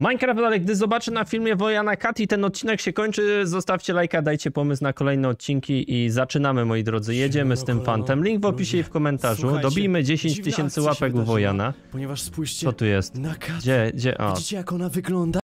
Minecraft, ale gdy zobaczę na filmie Wojana Kat i ten odcinek się kończy, zostawcie lajka, dajcie pomysł na kolejne odcinki i zaczynamy, moi drodzy. Jedziemy z tym fantem. Link w opisie i w komentarzu. Słuchajcie, Dobijmy 10 tysięcy łapek u Wojana. Ponieważ spójrzcie Co tu jest? na Kat. Gdzie, gdzie? O, Widzicie jak ona wygląda?